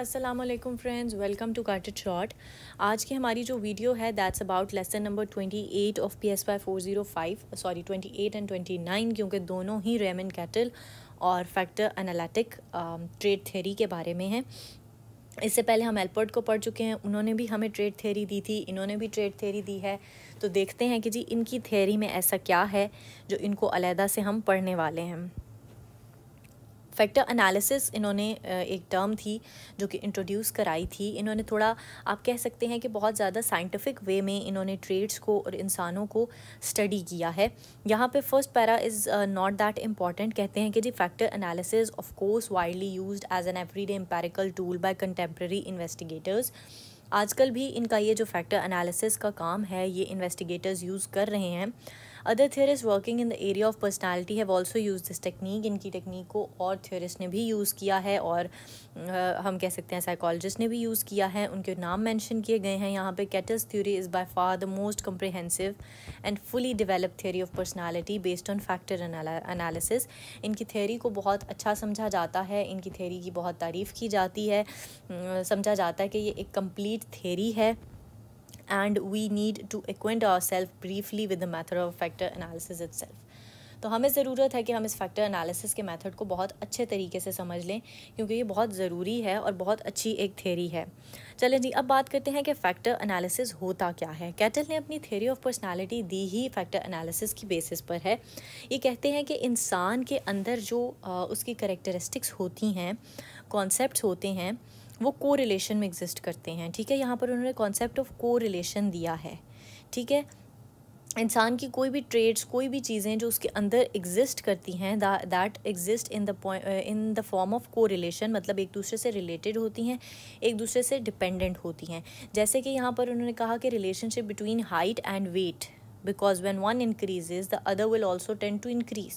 Aslam friends welcome to carted short आज की हमारी जो वीडियो है that's about lesson number 28 of P S five four zero five sorry 28 and 29 क्योंकि दोनों ही रेमन कैटल और फैक्टर एनालिटिक ट्रेड थेरी के बारे में हैं इससे पहले हम एल्पर्ट को पढ़ चुके हैं उन्होंने भी हमें ट्रेड थेरी दी थी इन्होंने भी ट्रेड थेरी दी है तो देखते हैं कि जी इनकी थेरी में ऐसा क्या है जो इनको अलहदा से हम पढ़ने वाले हैं फैक्टर एनालिसिस इन्होंने एक टर्म थी जो कि इंट्रोड्यूस कराई थी इन्होंने थोड़ा आप कह सकते हैं कि बहुत ज़्यादा साइंटिफिक वे में इन्होंने ट्रेड्स को और इंसानों को स्टडी किया है यहाँ पे first para is not that important कहते हैं कि जी factor analysis of course widely use as an day empirical tool by contemporary investigators आजकल भी इनका ये जो फैक्टर एनालिसिस का काम है ये इन्वेस्टिगेटर्स यूज़ कर रहे हैं other theorist working in the area of personality have also use this technique इनकी टेक्निक को और थियोरिस्ट ने भी यूज़ किया है और हम कह सकते हैं साइकोलॉजिस्ट ने भी यूज़ किया है उनके नाम मैंशन किए गए हैं यहाँ पर Cattell's theory is by far the most comprehensive and fully develop theory of personality based on factor analysis इनकी थियोरी को बहुत अच्छा समझा जाता है इनकी थियोरी की बहुत तारीफ़ की जाती है समझा जाता है कि ये एक कम्प्लीट थेरी है and need to acquaint our self briefly with the method of factor analysis analysis self तो हमें ज़रूरत है कि हम इस फैक्टर एनालिसिस के मेथड को बहुत अच्छे तरीके से समझ लें क्योंकि ये बहुत ज़रूरी है और बहुत अच्छी एक थेरी है चलें जी अब बात करते हैं कि फ़ैक्टर एनालिसिस होता क्या है कैटल ने अपनी थेरी ऑफ पर्सनालिटी दी ही फैक्टर एनालिसिस की बेसिस पर है ये कहते हैं कि इंसान के अंदर जो उसकी करेक्टरिस्टिक्स होती हैं कॉन्सेप्ट होते हैं वो को रिलेशन में एग्जिस्ट करते हैं ठीक है यहाँ पर उन्होंने कॉन्सेप्ट ऑफ को रिलेशन दिया है ठीक है इंसान की कोई भी ट्रेड्स कोई भी चीज़ें जो उसके अंदर एग्जिस्ट करती हैं that exist in the in the form of correlation मतलब एक दूसरे से रिलेटेड होती हैं एक दूसरे से डिपेंडेंट होती हैं जैसे कि यहाँ पर उन्होंने कहा कि relationship between height and weight because when one increase the other will also tend to increase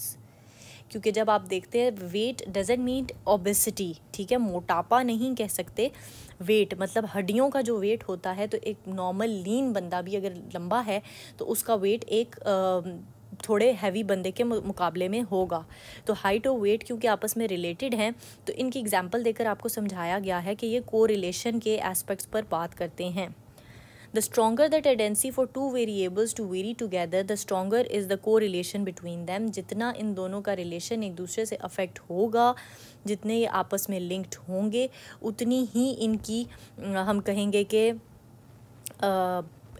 क्योंकि जब आप देखते हैं वेट डजेंट मीट ओबेसिटी ठीक है मोटापा नहीं कह सकते वेट मतलब हड्डियों का जो वेट होता है तो एक नॉर्मल लीन बंदा भी अगर लंबा है तो उसका वेट एक आ, थोड़े हैवी बंदे के मुकाबले में होगा तो हाइट और वेट क्योंकि आपस में रिलेटेड हैं तो इनकी एग्जाम्पल देकर आपको समझाया गया है कि ये को के एस्पेक्ट्स पर बात करते हैं The stronger the tendency for two variables to vary together, the stronger is the correlation between them. jitna in dono ka relation ek dusre se affect hoga jitne ye aapas mein linked honge utni hi inki hum kahenge ke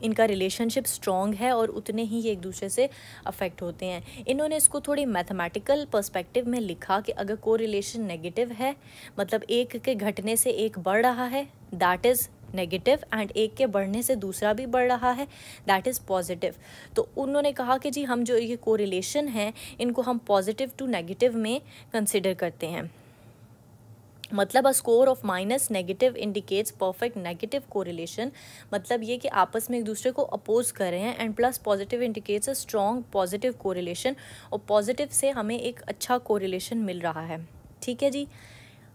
इनका relationship strong है और उतने ही ये एक दूसरे से affect होते हैं इन्होंने इसको थोड़ी मैथमेटिकल पर्सपेक्टिव में लिखा कि अगर कोरिलेशन नेगेटिव है मतलब एक के घटने से एक बढ़ रहा है दैट इज़ नेगेटिव एंड एक के बढ़ने से दूसरा भी बढ़ रहा है दैट इज़ पॉजिटिव तो उन्होंने कहा कि जी हम जो ये कोरिलेशन है इनको हम पॉजिटिव टू नेगेटिव में कंसिडर करते हैं मतलब a score of minus negative indicates perfect negative correlation मतलब ये कि आपस में एक दूसरे को अपोज कर रहे हैं and plus positive indicates a strong positive correlation और पॉजिटिव से हमें एक अच्छा कोरिलेशन मिल रहा है ठीक है जी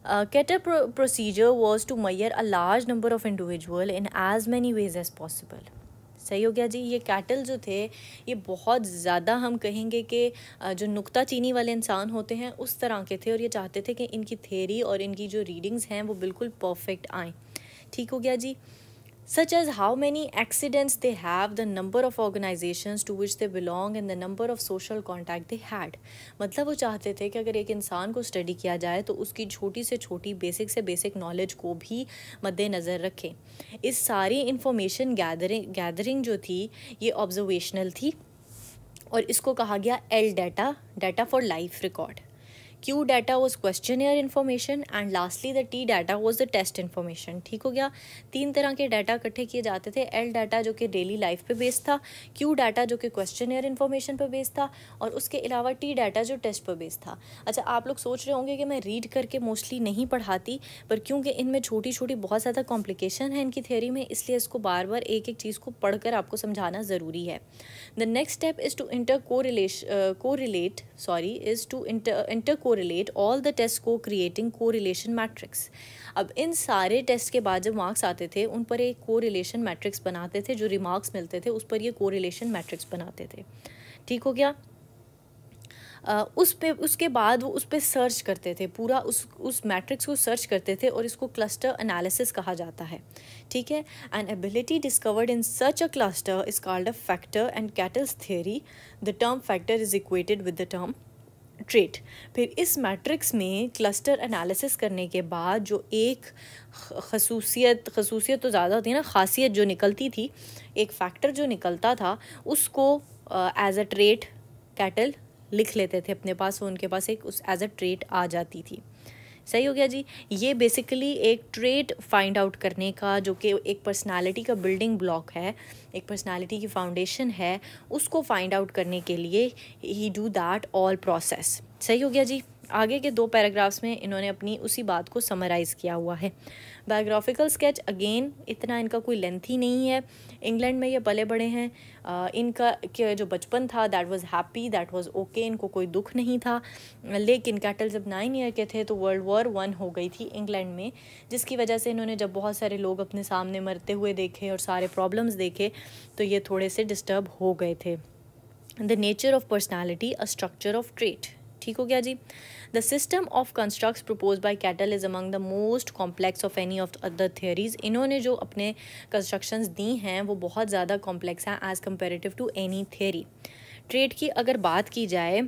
Uh, procedure was to measure a large number of individual in as many ways as possible सही हो गया जी ये कैटल जो थे ये बहुत ज़्यादा हम कहेंगे कि uh, जो नुकता चीनी वाले इंसान होते हैं उस तरह के थे और ये चाहते थे कि इनकी थेरी और इनकी जो रीडिंग्स हैं वो बिल्कुल परफेक्ट आएँ ठीक हो गया जी such as how many accidents they have, the number of organizations to which they belong and the number of social contact they had. मतलब वो चाहते थे कि अगर एक इंसान को स्टडी किया जाए तो उसकी छोटी से छोटी बेसिक से बेसिक नॉलेज को भी मद्देनज़र रखें इस सारी इंफॉर्मेशन गैदरिंग गैदरिंग जो थी ये ऑब्जर्वेशनल थी और इसको कहा गया L data data for life record Q data was questionnaire information and lastly the T data was the test information ठीक हो गया तीन तरह के डाटा इकट्ठे किए जाते थे L डाटा जो कि डेली लाइफ पे बेस्ड था Q डाटा जो कि questionnaire information पर based था और उसके अलावा T डाटा जो टेस्ट पर बेस्ड था अच्छा आप लोग सोच रहे होंगे कि मैं रीड करके मोस्टली नहीं पढ़ाती पर क्योंकि इनमें छोटी छोटी बहुत ज़्यादा कॉम्प्लिकेशन है इनकी theory में इसलिए इसको बार बार एक एक चीज़ को पढ़ कर आपको समझाना ज़रूरी है the next step is to inter correlate sorry is to inter inter correlate all the test को क्रिएटिंग कोरिलेशन मैट्रिक्स अब इन सारे टेस्ट के बाद जब मार्क्स आते थे उन पर एक कोरिलेशन मैट्रिक्स बनाते थे जो रिमार्क्स मिलते थे उस पर ये कोरिलेशन मैट्रिक्स बनाते थे ठीक हो गया Uh, उस पे उसके बाद वो उस पर सर्च करते थे पूरा उस उस मैट्रिक्स को सर्च करते थे और इसको क्लस्टर एनालिसिस कहा जाता है ठीक है an ability discovered in search a cluster is called a factor and Cattell's theory the term factor is equated with the term trait फिर इस मैट्रिक्स में क्लस्टर एनालिसिस करने के बाद जो एक खसूसियत खसूसियत तो ज़्यादा होती है ना खासियत जो निकलती थी एक फैक्टर जो निकलता था उसको एज अ ट्रेट कैटल लिख लेते थे अपने पास उनके पास एक उस एज अ ट्रेट आ जाती थी सही हो गया जी ये बेसिकली एक ट्रेट फाइंड आउट करने का जो कि एक पर्सनालिटी का बिल्डिंग ब्लॉक है एक पर्सनालिटी की फाउंडेशन है उसको फाइंड आउट करने के लिए ही डू दैट ऑल प्रोसेस सही हो गया जी आगे के दो पैराग्राफ्स में इन्होंने अपनी उसी बात को समराइज़ किया हुआ है बायोग्राफिकल स्केच अगेन इतना इनका कोई लेंथ ही नहीं है इंग्लैंड में ये पले बड़े हैं इनका जो बचपन था that was happy that was okay इनको कोई दुख नहीं था लेकिन कैटल जब नाइन ईयर के थे तो वर्ल्ड वॉर वन हो गई थी इंग्लैंड में जिसकी वजह से इन्होंने जब बहुत सारे लोग अपने सामने मरते हुए देखे और सारे प्रॉब्लम्स देखे तो ये थोड़े से डिस्टर्ब हो गए थे the nature of personality a structure of trait ठीक हो गया जी the system of construct propose by Cattell is among the most complex of any of other theories इन्होंने जो अपने कंस्ट्रक्शंस दी हैं वो बहुत ज़्यादा कॉम्प्लेक्स हैं as comparative to any theory trait की अगर बात की जाए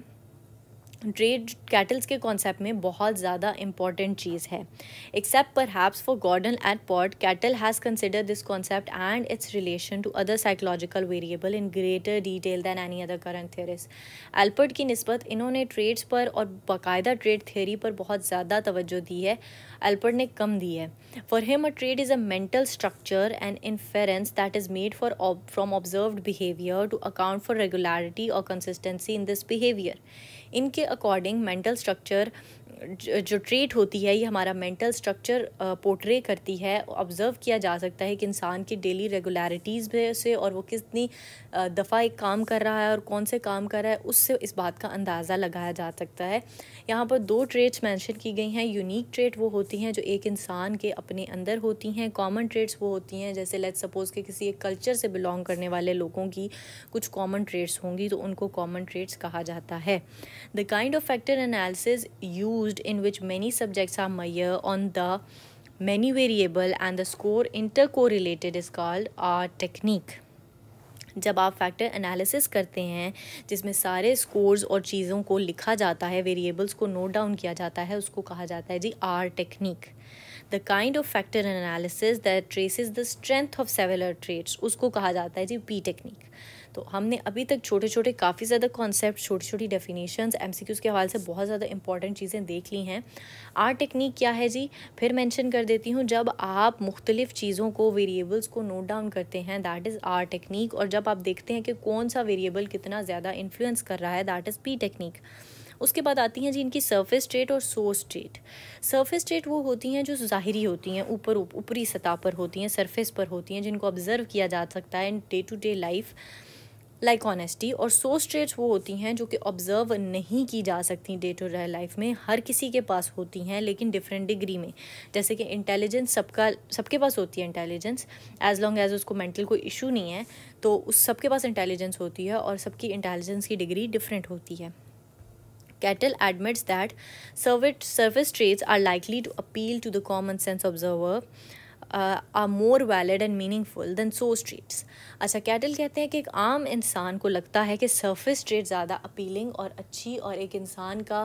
ट्रेड कैटल्स के कॉन्सेप्ट में बहुत ज़्यादा इंपॉर्टेंट चीज़ है except perhaps for Gordon Allport Cattell has consider this concept and its relation to other psychological variable in greater detail than any other current theories Allport की नस्बत इन्होंने trades पर और बाकायदा ट्रेड थियरी पर बहुत ज़्यादा तोज्जो दी है एल्पर्ट ने कम दी है for him a trait is a mental structure and inference that is made for from observe behaviour to account for regularity और कंसिस्टेंसी इन दिस बिहेवियर इनके according mental structure जो ट्रेट होती है ये हमारा मेंटल स्ट्रक्चर पोर्ट्रे करती है observe किया जा सकता है कि इंसान की डेली रेगुलरिटीज़ में से और वो कितनी दफ़ा एक काम कर रहा है और कौन से काम कर रहा है उससे इस बात का अंदाज़ा लगाया जा सकता है यहाँ पर दो ट्रेट्स मेंशन की गई हैं यूनिक ट्रेट वो होती हैं जो एक इंसान के अपने अंदर होती हैं कॉमन ट्रेट्स वो होती हैं जैसे लेट सपोज़ कि किसी एक कल्चर से बिलोंग करने वाले लोगों की कुछ कॉमन ट्रेट्स होंगी तो उनको कॉमन ट्रेट्स कहा जाता है the kind of factor analysis use used in which many subjects are measured on the many variable and the score intercorrelated is called R technique. जब आप फैक्टर एनालिसिस करते हैं जिसमें सारे स्कोर्स और चीज़ों को लिखा जाता है वेरिएबल्स को नोट डाउन किया जाता है उसको कहा जाता है जी R technique the kind of factor analysis that traces the strength of several traits उसको कहा जाता है जी पी टेक्निक तो हमने अभी तक छोटे छोटे काफ़ी ज़्यादा कॉन्सेप्ट छोटी छोटी सी एमसीक्यूज़ के हवाले से बहुत ज़्यादा इंपॉर्टेंट चीज़ें देख ली हैं आर टेक्निक क्या है जी फिर मैंशन कर देती हूँ जब आप मुख्तलिफ़ चीज़ों को वेरिएबल्स को नोट डाउन करते हैं दैट इज़ आर टेक्निक और जब आप देखते हैं कि कौन सा वेरिएबल कितना ज़्यादा इन्फ्लुएंस कर रहा है दैट इज़ पी टेक्निक उसके बाद आती हैं जी इनकी सरफेस स्टेट और सोर्स स्टेट सरफेस स्टेट वो होती हैं जो ज़ाहरी होती हैं ऊपर ऊपरी सतह पर होती हैं सरफेस पर होती हैं जिनको ऑब्ज़र्व किया जा सकता है in day to day life like honesty और सो स्ट्रेट्स वो होती हैं जो कि ऑब्ज़र्व नहीं की जा सकती डे टू डे लाइफ में हर किसी के पास होती हैं लेकिन डिफरेंट डिग्री में जैसे कि इंटेलिजेंस सबका सबके पास होती है इंटेलिजेंस एज लॉन्ग एज उसको मेंटल कोई इशू नहीं है तो उस सबके पास इंटेलिजेंस होती है और सबकी इंटेलिजेंस की डिग्री डिफरेंट होती है Cattell admits that surface surface traits are likely to appeal to the common sense observer are more valid and meaningful than source traits अच्छा कैटल कहते हैं कि एक आम इंसान को लगता है कि सर्फिस स्ट्रीट ज़्यादा अपीलिंग और अच्छी और एक इंसान का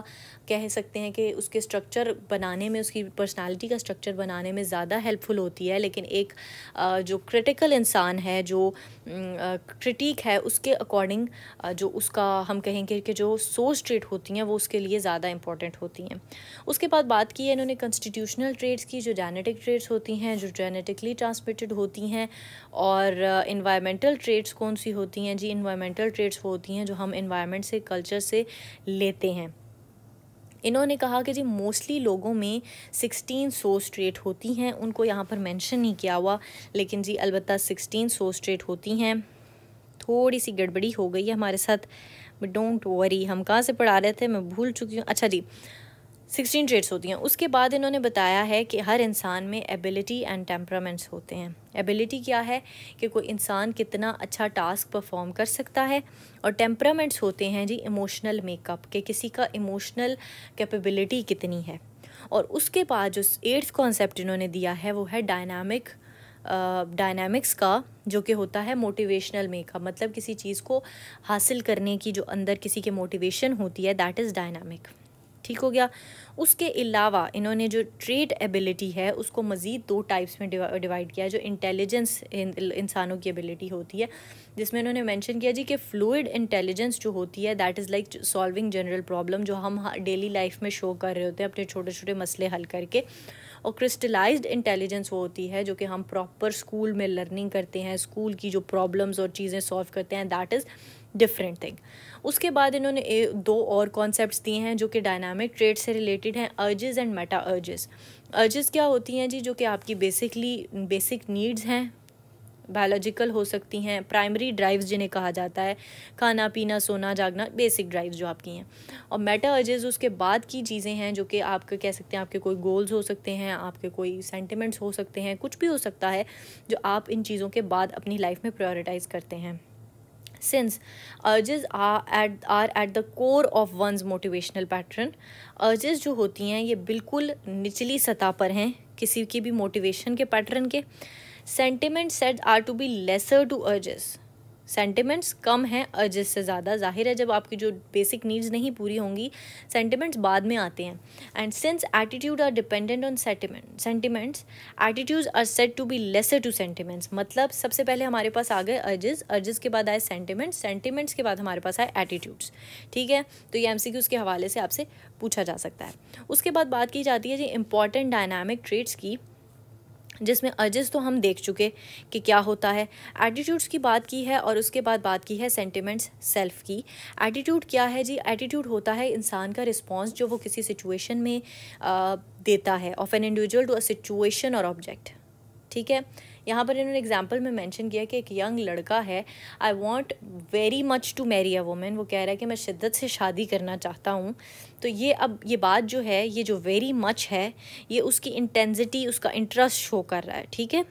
कह सकते हैं कि उसके स्ट्रक्चर बनाने में उसकी पर्सनैलिटी का स्ट्रक्चर बनाने में ज़्यादा हेल्पफुल होती है लेकिन एक uh, जो क्रिटिकल इंसान है जो क्रिटिक mm, uh, है उसके अकॉर्डिंग uh, जो उसका हम कहेंगे कि जो सोर्स स्ट्रीट होती हैं वो उसके लिए ज़्यादा इंपॉर्टेंट होती हैं उसके बाद बात की है इन्होंने कॉन्स्टिट्यूशनल ट्रेड्स की जो जेनेटिक ट्रेड्स होती हैं जो जेनेटिकली ट्रांसमिटेड होती हैं और इन्वायरमेंटल uh, ट्रेड्स कौन सी होती हैं जी इन्वायरमेंटल ट्रेड्स वो होती हैं जो हम इन्वायरमेंट से कल्चर से लेते हैं इन्होंने कहा कि जी मोस्टली लोगों में सिक्सटीन सो स्ट्रेट होती हैं उनको यहाँ पर मेंशन नहीं किया हुआ लेकिन जी अलबत् सिक्सटीन सो स्ट्रेट होती हैं थोड़ी सी गड़बड़ी हो गई है हमारे साथ बट डोंट वरी हम कहाँ से पढ़ा रहे थे मैं भूल चुकी हूँ अच्छा जी सिक्सटीन ट्रेड्स होती हैं उसके बाद इन्होंने बताया है कि हर इंसान में एबिलिटी एंड टेम्परामेंट्स होते हैं एबिलिटी क्या है कि कोई इंसान कितना अच्छा टास्क परफॉर्म कर सकता है और टेम्परामेंट्स होते हैं जी इमोशनल मेकअप कि किसी का इमोशनल कैपेबिलिटी कितनी है और उसके बाद जो एट्थ कॉन्सेप्ट इन्होंने दिया है वो है डायनामिक डायनामिक्स uh, का जो कि होता है मोटिवेशनल मेकअप मतलब किसी चीज़ को हासिल करने की जो अंदर किसी के मोटिवेशन होती है दैट इज़ डायनामिक ठीक हो गया उसके अलावा इन्होंने जो ट्रेड एबिलिटी है उसको मज़ीद दो टाइप्स में डिवाइड किया है जो इंटेलिजेंस इंसानों की एबिलिटी होती है जिसमें इन्होंने मेंशन किया जी कि फ्लूड इंटेलिजेंस जो होती है that is like solving general problem जो हम डेली लाइफ में शो कर रहे होते हैं अपने छोटे छोटे मसले हल करके और क्रिस्टलाइज्ड इंटेलिजेंस वो होती है जो कि हम प्रॉपर स्कूल में लर्निंग करते हैं स्कूल की जो प्रॉब्लम्स और चीज़ें सॉल्व करते हैं दैट इज़ डिफरेंट थिंग उसके बाद इन्होंने दो और कॉन्सेप्ट्स दिए हैं जो कि डायनामिक ट्रेड से रिलेटेड हैं urges and meta urges urges क्या होती हैं जी जो कि आपकी बेसिकली बेसिक नीड्स हैं बायोलॉजिकल हो सकती हैं प्राइमरी ड्राइव्स जिन्हें कहा जाता है खाना पीना सोना जागना बेसिक ड्राइव्स जो आपकी हैं और मेटा अर्जेस उसके बाद की चीज़ें हैं जो कि आप कह सकते हैं आपके कोई गोल्स हो सकते हैं आपके कोई सेंटिमेंट्स हो सकते हैं कुछ भी हो सकता है जो आप इन चीज़ों के बाद अपनी लाइफ में प्रायोरिटाइज़ करते हैं Since urges are at are at the core of one's motivational pattern, urges जो होती हैं ये बिल्कुल निचली सतह पर हैं किसी की भी motivation के pattern के sentiments said are to be lesser to urges sentiments कम हैं और से ज़्यादा जाहिर है जब आपकी जो बेसिक नीड्स नहीं पूरी होंगी सेंटिमेंट्स बाद में आते हैं and since attitude are dependent on sentiment sentiments attitudes are said to be lesser to sentiments मतलब सबसे पहले हमारे पास आ गए अर्जिस अर्जिस के बाद आए सेंटिमेंट्स सेंटिमेंट्स के बाद हमारे पास आए एटीट्यूड्स ठीक है तो ये एम के हवाले से आपसे पूछा जा सकता है उसके बाद बात की जाती है जी इंपॉर्टेंट डायनामिक ट्रेड्स की जिसमें अजस तो हम देख चुके कि क्या होता है एटीट्यूड्स की बात की है और उसके बाद बात की है सेंटिमेंट्स सेल्फ की एटीट्यूड क्या है जी एटीट्यूड होता है इंसान का रिस्पॉन्स जो वो किसी सिचुएशन में आ, देता है of an individual to a situation और ऑब्जेक्ट ठीक है यहाँ पर इन्होंने एग्जाम्पल में मैंशन किया कि एक यंग लड़का है I want very much to marry a women वो कह रहा है कि मैं शिद्दत से शादी करना चाहता हूँ तो ये अब ये बात जो है ये जो वेरी मच है ये उसकी इंटेंसिटी उसका इंटरेस्ट शो कर रहा है ठीक है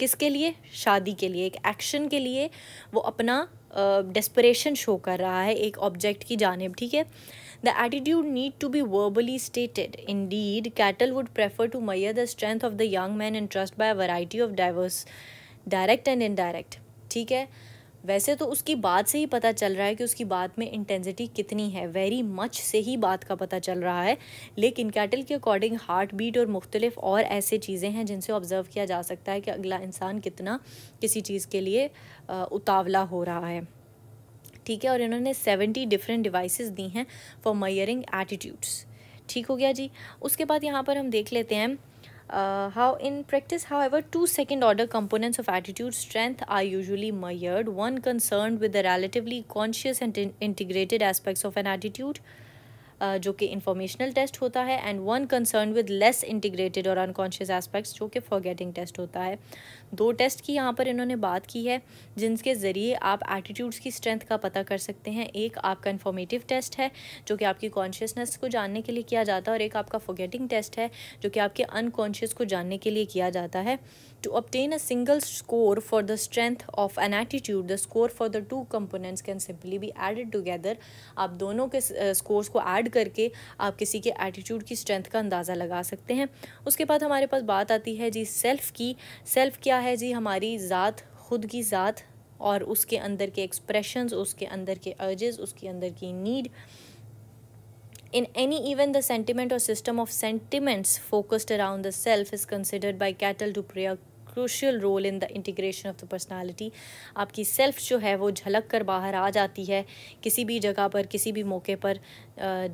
किसके लिए शादी के लिए एक एक्शन के लिए वो अपना डेस्परेशन शो कर रहा है एक ऑब्जेक्ट की जानब ठीक है the attitude need to be verbally stated in deed Cattell would prefer to measure the strength of the young man and trust by a variety of diverse direct and indirect ठीक है वैसे तो उसकी बात से ही पता चल रहा है कि उसकी बात में इंटेंसिटी कितनी है वेरी मच से ही बात का पता चल रहा है लेकिन कैटल के अकॉर्डिंग हार्ट बीट और मुख्तलिफ और ऐसे चीज़ें हैं जिनसे ऑब्ज़र्व किया जा सकता है कि अगला इंसान कितना किसी चीज़ के लिए उतावला हो रहा है ठीक है और इन्होंने सेवेंटी डिफरेंट डिवाइसेस दी हैं फॉर मयरिंग एटीट्यूड्स ठीक हो गया जी उसके बाद यहाँ पर हम देख लेते हैं Uh, how in practice, however, two second order components of attitude strength are usually measured. One concerned with the relatively conscious and in integrated aspects of an attitude, Uh, जो कि इंफॉर्मेशनल टेस्ट होता है and one concern with less integrated और unconscious aspects जो कि forgetting test होता है दो टेस्ट की यहाँ पर इन्होंने बात की है जिनके ज़रिए आप एटीट्यूड्स की स्ट्रेंथ का पता कर सकते हैं एक आपका इन्फॉर्मेटिव टेस्ट है जो कि आपकी कॉन्शियसनेस को जानने के लिए किया जाता है और एक आपका फॉरगेटिंग टेस्ट है जो कि आपके अनकॉन्शियस को जानने के लिए किया जाता है to obtain a single score for the strength of an attitude the score for the two components can simply be added together आप दोनों के स्कोर्स uh, को ऐड ऐड करके आप किसी के एटीट्यूड की स्ट्रेंथ का अंदाज़ा लगा सकते हैं उसके बाद हमारे पास बात आती है जी सेल्फ़ की सेल्फ़ क्या है जी हमारी ज़ात खुद की ज़ात और उसके अंदर के एक्सप्रेशंस उसके अंदर के अर्जेस उसके अंदर की need in any even the sentiment और system of sentiments focused around the self is considered by Cattell to to crucial role in the integration of the personality आपकी सेल्फ जो है वो झलक कर बाहर आ जाती है किसी भी जगह पर किसी भी मौके पर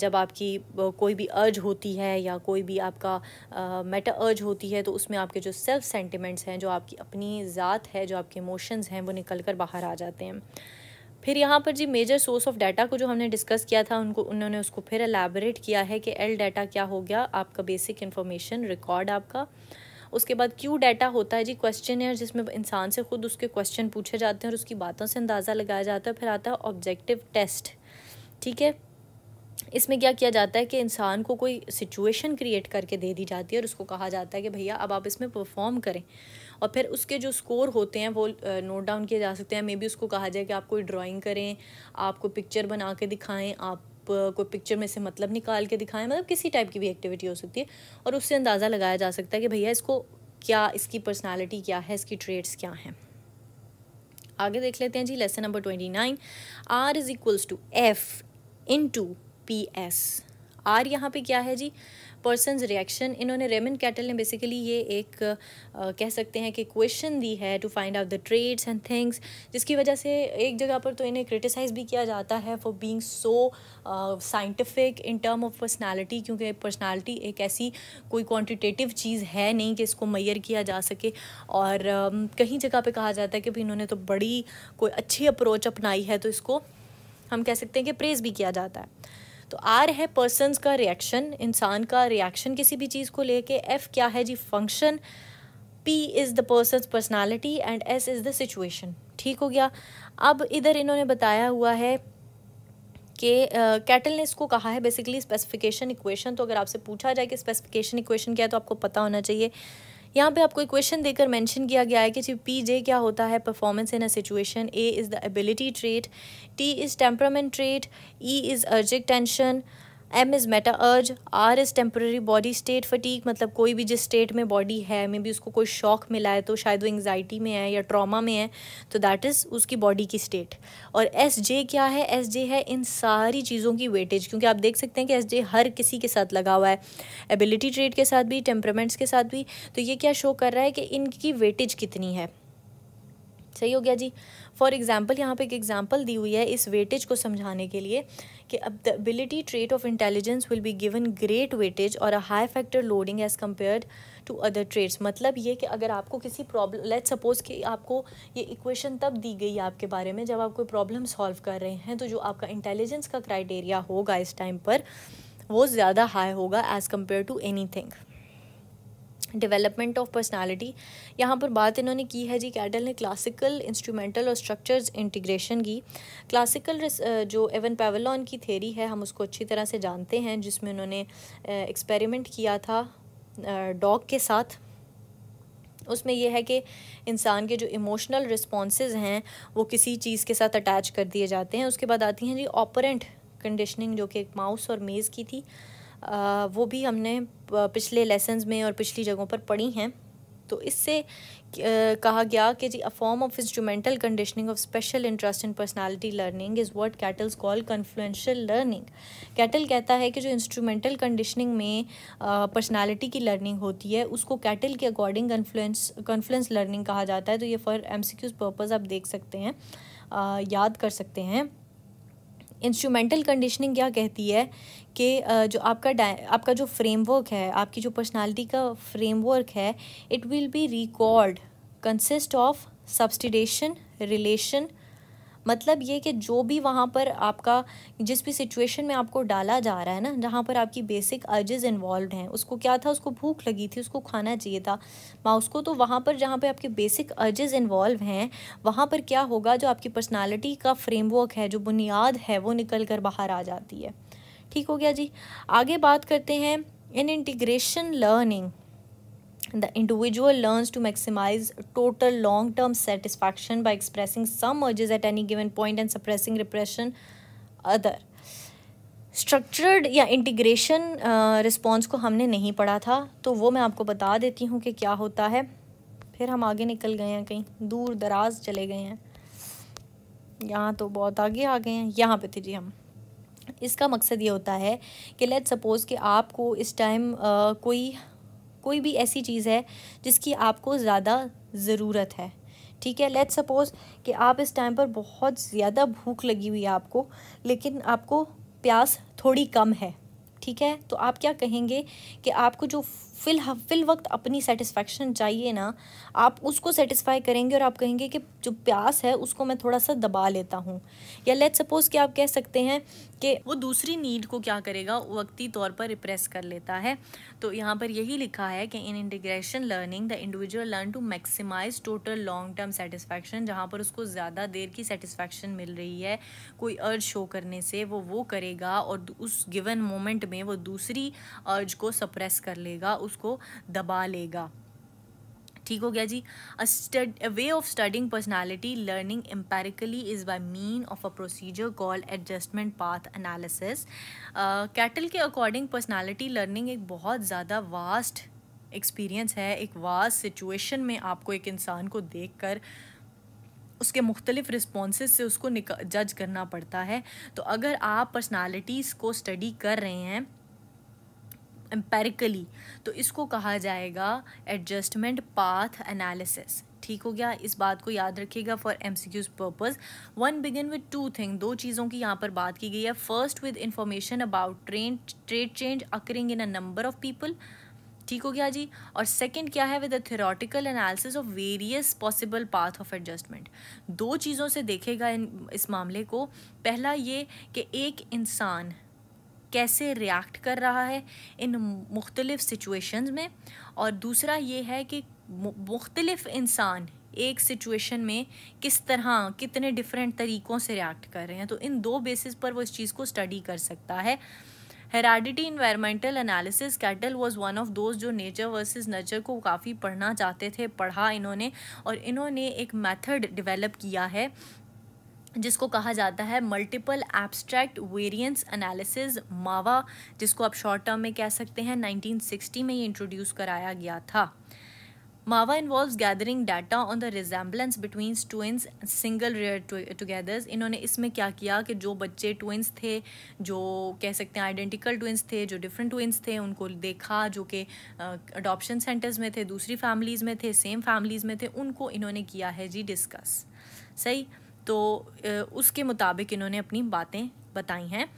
जब आपकी कोई भी अर्ज होती है या कोई भी आपका मेटा अर्ज होती है तो उसमें आपके जो सेल्फ सेंटिमेंट्स हैं जो आपकी अपनी ज़ात है जो आपके इमोशंस हैं वो निकल कर बाहर आ जाते हैं फिर यहाँ पर जी मेजर सोर्स ऑफ डाटा को जो हमने डिस्कस किया था उनको उन्होंने उसको फिर एलेबरेट किया है कि एल डाटा क्या हो गया आपका बेसिक इन्फॉर्मेशन रिकॉर्ड आपका उसके बाद क्यू डाटा होता है जी क्वेश्चन है जिसमें इंसान से ख़ुद उसके क्वेश्चन पूछे जाते हैं और उसकी बातों से अंदाज़ा लगाया जाता है फिर आता है ऑब्जेक्टिव टेस्ट ठीक है इसमें क्या किया जाता है कि इंसान को कोई सिचुएशन क्रिएट करके दे दी जाती है और उसको कहा जाता है कि भैया अब आप इसमें परफॉर्म करें और फिर उसके जो स्कोर होते हैं वो नोट डाउन किए जा सकते हैं मे बी उसको कहा जाए कि आप कोई ड्राइंग करें आप कोई पिक्चर बना के दिखाएं आप कोई पिक्चर में से मतलब निकाल के दिखाएं मतलब किसी टाइप की भी एक्टिविटी हो सकती है और उससे अंदाज़ा लगाया जा सकता है कि भैया इसको क्या इसकी पर्सनालिटी क्या है इसकी ट्रेड्स क्या हैं आगे देख लेते हैं जी lesson number twenty nine R is equals to F in to P S R यहाँ पर क्या है जी पर्सन's रिएक्शन इन्होंने रेमन कैटल ने बेसिकली ये एक आ, कह सकते हैं कि क्वेश्चन दी है to find out the traits and things जिसकी वजह से एक जगह पर तो इन्हें क्रिटिसाइज़ भी किया जाता है for being so scientific in term of personality क्योंकि पर्सनैलिटी एक ऐसी कोई क्वान्टिटेटिव चीज़ है नहीं कि इसको मैयर किया जा सके और आ, कहीं जगह पर कहा जाता है कि भाई इन्होंने तो बड़ी कोई अच्छी अप्रोच अपनाई है तो इसको हम कह सकते हैं कि प्रेज़ भी किया जाता है तो आर है पर्सनस का रिएक्शन इंसान का रिएक्शन किसी भी चीज़ को लेके एफ क्या है जी function P is the person personality and S is the situation ठीक हो गया अब इधर इन्होंने बताया हुआ है कि कैटल uh, ने इसको कहा है बेसिकली स्पेसिफिकेशन इक्वेशन तो अगर आपसे पूछा जाए कि स्पेसिफिकेशन इक्वेशन क्या है तो आपको पता होना चाहिए यहाँ पे आपको क्वेश्चन देकर मेंशन किया गया है कि जी पी जे क्या होता है performance in a situation A is the ability trait T is temperament trait E is ergic tension M is meta erg R is temporary body state fatigue मतलब कोई भी जिस स्टेट में बॉडी है may be उसको कोई shock मिला है तो शायद वो एंगजाइटी में है या ट्रामा में है तो दैट इज़ उसकी बॉडी की स्टेट और एस जे क्या है एस जे है इन सारी चीज़ों की वेटेज क्योंकि आप देख सकते हैं कि एस जे हर किसी के साथ लगा हुआ है एबिलिटी ट्रेड के साथ भी टेम्परामेंट्स के साथ भी तो ये क्या शो कर रहा है कि इनकी वेटेज कितनी है सही हो गया जी फॉर एग्जाम्पल यहाँ पे एक एग्जाम्पल दी हुई है इस वेटेज को समझाने के लिए कि अब the ability trait of intelligence will be given great weightage और a high factor loading as compare to other traits मतलब ये कि अगर आपको किसी प्रॉब्लम लेट सपोज कि आपको ये इक्वेशन तब दी गई है आपके बारे में जब आप कोई प्रॉब्लम सॉल्व कर रहे हैं तो जो आपका इंटेलिजेंस का क्राइटेरिया होगा इस टाइम पर वो ज़्यादा हाई होगा as compare to anything development of personality यहाँ पर बात इन्होंने की है जी कैडल ने क्लासिकल इंस्ट्रूमेंटल और स्ट्रक्चर्स इंटीग्रेशन की क्लासिकल जो एवन पेवलॉन की थेरी है हम उसको अच्छी तरह से जानते हैं जिसमें उन्होंने एक्सपेरिमेंट किया था डॉग के साथ उसमें यह है कि इंसान के जो इमोशनल रिस्पॉन्सेज हैं वो किसी चीज़ के साथ अटैच कर दिए जाते हैं उसके बाद आती हैं जी ऑपरेंट कंडीशनिंग जो कि एक माउस और मेज़ की थी वो भी हमने पिछले लेसन्स में और पिछली जगहों पर पढ़ी हैं तो इससे कहा गया कि जी a form of instrumental conditioning of special interest in personality learning is what Cattell's call confluential learning Cattell कहता है कि जो इंस्ट्रूमेंटल कंडीशनिंग में पर्सनालिटी की लर्निंग होती है उसको कैटल के अकॉर्डिंग कन्फ्लुएंस कन्फ्लुएंस लर्निंग कहा जाता है तो ये for M C Qs purpose आप देख सकते हैं आ, याद कर सकते हैं इंस्ट्रूमेंटल कंडीशनिंग क्या कहती है कि जो आपका आपका जो फ्रेमवर्क है आपकी जो पर्सनालिटी का फ्रेमवर्क है it will be record consist of subsidiation relation मतलब ये कि जो भी वहाँ पर आपका जिस भी सिचुएशन में आपको डाला जा रहा है ना जहाँ पर आपकी बेसिक अर्जेज इन्वॉल्व हैं उसको क्या था उसको भूख लगी थी उसको खाना चाहिए था माँ उसको तो वहाँ पर जहाँ पर आपके बेसिक अर्जेज इन्वॉल्व हैं वहाँ पर क्या होगा जो आपकी पर्सनैलिटी का फ्रेमवर्क है जो बुनियाद है वो निकल कर बाहर आ जाती है ठीक हो गया जी आगे बात करते हैं in integration learning the individual learns to maximize total long term satisfaction by expressing some urges at any given point and suppressing repression other structured या इंटीग्रेशन रिस्पॉन्स uh, को हमने नहीं पढ़ा था तो वो मैं आपको बता देती हूँ कि क्या होता है फिर हम आगे निकल गए हैं कहीं दूर दराज चले गए हैं यहाँ तो बहुत आगे आ गए हैं यहाँ पे थे जी हम इसका मकसद ये होता है कि लेट सपोज़ कि आपको इस टाइम कोई कोई भी ऐसी चीज़ है जिसकी आपको ज़्यादा ज़रूरत है ठीक है लेट सपोज़ कि आप इस टाइम पर बहुत ज़्यादा भूख लगी हुई है आपको लेकिन आपको प्यास थोड़ी कम है ठीक है तो आप क्या कहेंगे कि आपको जो फिल फिल वक्त अपनी सेटिस्फैक्शन चाहिए ना आप उसको सेटिस्फाई करेंगे और आप कहेंगे कि जो प्यास है उसको मैं थोड़ा सा दबा लेता हूँ या लेट सपोज़ कि आप कह सकते हैं कि वो दूसरी नीड को क्या करेगा वक्ती तौर पर रिप्रेस कर लेता है तो यहाँ पर यही लिखा है कि in integration learning the individual learn to maximise total long term satisfaction जहाँ पर उसको ज़्यादा देर की सेटिस्फैक्शन मिल रही है कोई अर्ज शो करने से वो वो करेगा और उस गिवन मोमेंट में वो दूसरी अर्ज को सप्रेस कर लेगा उसको दबा लेगा ठीक हो गया जी a way of studying personality learning empirically is by mean of a procedure called adjustment path analysis Cattell के अकॉर्डिंग पर्सनालिटी लर्निंग एक बहुत ज़्यादा वास्ट एक्सपीरियंस है एक वास्ट सिचुएशन में आपको एक इंसान को देख कर उसके मुख्तलिफ रिस्पॉन्स से उसको जज करना पड़ता है तो अगर आप पर्सनालिटीज़ को स्टडी कर रहे हैं एम्पेरिकली तो इसको कहा जाएगा एडजस्टमेंट पाथ एनालिसिस ठीक हो गया इस बात को याद रखिएगा for M C Qs purpose one begin with two thing दो चीज़ों की यहाँ पर बात की गई है first with information about train trait change occurring in a number of people ठीक हो गया जी और सेकंड क्या है with a theoretical analysis of various possible path of adjustment दो चीज़ों से देखेगा इन इस मामले को पहला ये कि एक इंसान कैसे रिएक्ट कर रहा है इन मुख्तलिफ सिचुएशंस में और दूसरा ये है कि मुख्तलिफ इंसान एक सिचुएशन में किस तरह कितने डिफरेंट तरीक़ों से रिएक्ट कर रहे हैं तो इन दो बेसिस पर वो इस चीज़ को स्टडी कर सकता है heredity environmental analysis Cattell was one of those जो नेचर वर्सेस नेचर को काफ़ी पढ़ना चाहते थे पढ़ा इन्होंने और इन्होंने एक मेथड डेवलप किया है जिसको कहा जाता है मल्टीपल एब्स्ट्रैक्ट वेरिएंस एनालिसिस मावा जिसको आप शॉर्ट टर्म में कह सकते हैं 1960 में ये इंट्रोड्यूस कराया गया था MAVA involves gathering data on the resemblance between twins single rear togethers इन्होंने इसमें क्या किया कि जो बच्चे ट्विंस थे जो कह सकते हैं आइडेंटिकल ट्विंस थे जो डिफरेंट ट्विंस थे उनको देखा जो कि अडॉप्शन सेंटर्स में थे दूसरी फैमिलीज़ में थे सेम फैमिलीज़ में थे उनको इन्होंने किया है जी डिस्कस सही तो उसके मुताबिक इन्होंने अपनी बातें बताई हैं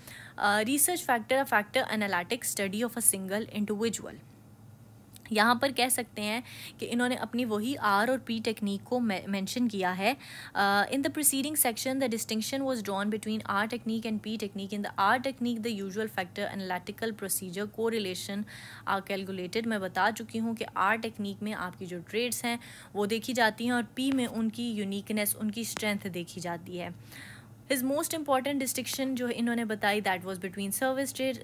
research factor a factor analytic study of a single individual यहाँ पर कह सकते हैं कि इन्होंने अपनी वही आर और पी टेक्निक को मेंशन किया है in the proceeding section the distinction was drawn between R technique and P technique in the R technique the usual factor analytical procedure correlation are calculated मैं बता चुकी हूँ कि R technique में आपकी जो ट्रेड्स हैं वो देखी जाती हैं और पी में उनकी यूनिकनेस उनकी स्ट्रेंथ देखी जाती है हिज मोस्ट इंपॉर्टेंट डिस्टिक्शन जो इन्होंने बताई that was between surface trait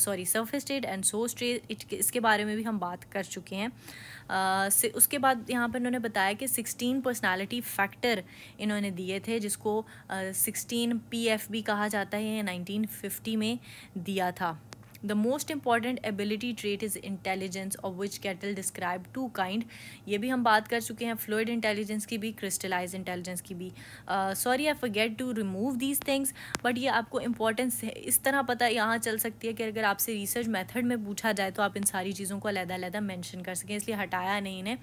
sorry surface trait and source trait इसके बारे में भी हम बात कर चुके हैं uh, उसके बाद यहाँ पर इन्होंने बताया कि सिक्सटीन पर्सनालिटी फैक्टर इन्होंने दिए थे जिसको सिक्सटीन पी एफ भी कहा जाता है नाइनटीन फिफ्टी में दिया था the most important ability trait is intelligence of which Cattell describe two kind ये भी हम बात कर चुके हैं फ्लूड इंटेलिजेंस की भी क्रिस्टलाइज इंटेलिजेंस की भी sorry I forget to remove these things but ये आपको इंपॉर्टेंस इस तरह पता यहाँ चल सकती है कि अगर आपसे रिसर्च मैथड में पूछा जाए तो आप इन सारी चीज़ों को अलहदा अलहदा मैंशन कर सकें इसलिए हटाया नहीं इन्हें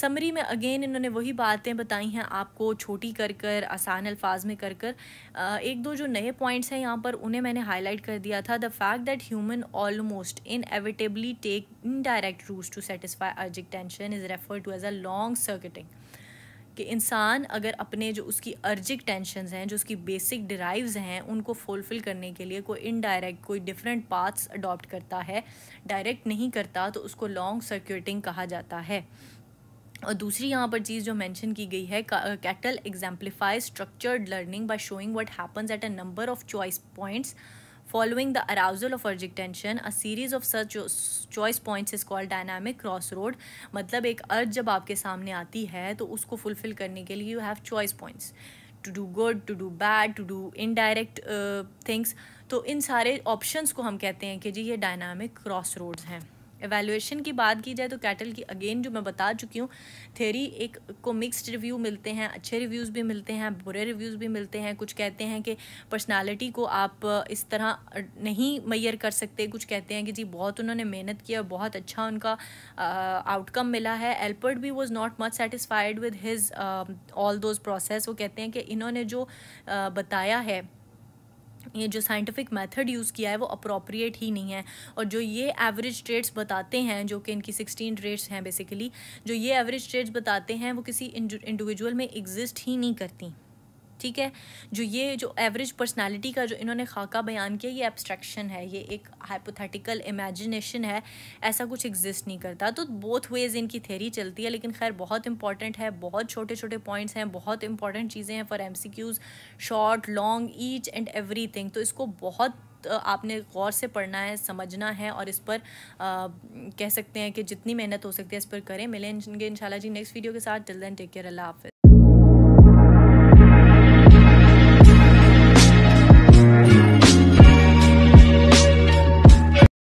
समरी में अगेन इन्होंने वही बातें बताई हैं आपको छोटी कर कर आसान अल्फाज में कर कर एक दो जो नए पॉइंट्स हैं यहाँ पर उन्हें मैंने हाईलाइट कर दिया था the fact that human almost inevitably take indirect route to satisfy ergic tension is refer to as a long circuiting कि इंसान अगर अपने जो उसकी अर्जिक टेंशन हैं जो उसकी बेसिक ड्राइव्स हैं उनको फुलफ़िल करने के लिए कोई इनडायरेक्ट कोई डिफरेंट पाथ्स अडॉप्ट करता है डायरेक्ट नहीं करता तो उसको लॉन्ग सर्क्यूटिंग कहा जाता है और दूसरी यहाँ पर चीज़ जो मेंशन की गई है Cattell exemplify structured learning by showing what happens at a number of choice points following the arousal of ergic tension a series of such choice points is called dynamic crossroad मतलब एक अर्ज जब आपके सामने आती है तो उसको फुलफिल करने के लिए you have choice points to do good to do bad to do indirect things तो इन सारे ऑप्शंस को हम कहते हैं कि जी ये डायनामिक क्रॉस रोड्स हैं एवेल्यूशन की बात की जाए तो कैटल की अगेन जो मैं बता चुकी हूँ थेरी एक को मिक्स्ड रिव्यू मिलते हैं अच्छे रिव्यूज़ भी मिलते हैं बुरे रिव्यूज़ भी मिलते हैं कुछ कहते हैं कि पर्सनालिटी को आप इस तरह नहीं मैयर कर सकते कुछ कहते हैं कि जी बहुत उन्होंने मेहनत किया बहुत अच्छा उनका आउटकम मिला है एल्पर्ट भी was not much satisfied with his all those process वो कहते हैं कि इन्होंने जो बताया है ये जो साइंटिफिक मेथड यूज़ किया है वो अप्रोप्रिएट ही नहीं है और जो ये एवरेज ट्रेड्स बताते हैं जो कि इनकी सिक्सटीन ट्रेड्स हैं बेसिकली जो ये एवरेज ट्रेड्स बताते हैं वो किसी इंडिविजुअल में एग्जिस्ट ही नहीं करती ठीक है जो ये जो एवरेज पर्सनालिटी का जो इन्होंने खाका बयान किया ये एब्स्ट्रैक्शन है ये एक हाइपोथेटिकल इमेजिनेशन है ऐसा कुछ एग्जिस्ट नहीं करता तो बोथ वेज इनकी थेरी चलती है लेकिन खैर बहुत इंपॉर्टेंट है बहुत छोटे छोटे पॉइंट्स हैं बहुत इंपॉर्टेंट चीज़ें हैं for M short long each and every तो इसको बहुत आपने गौर से पढ़ना है समझना है और इस पर आ, कह सकते हैं कि जितनी मेहनत हो सकती है इस पर करें मिले इनके इंशाल्लाह जी नेक्स्ट वीडियो के साथ टिल देन टेक केयर अल्लाह हाफिज़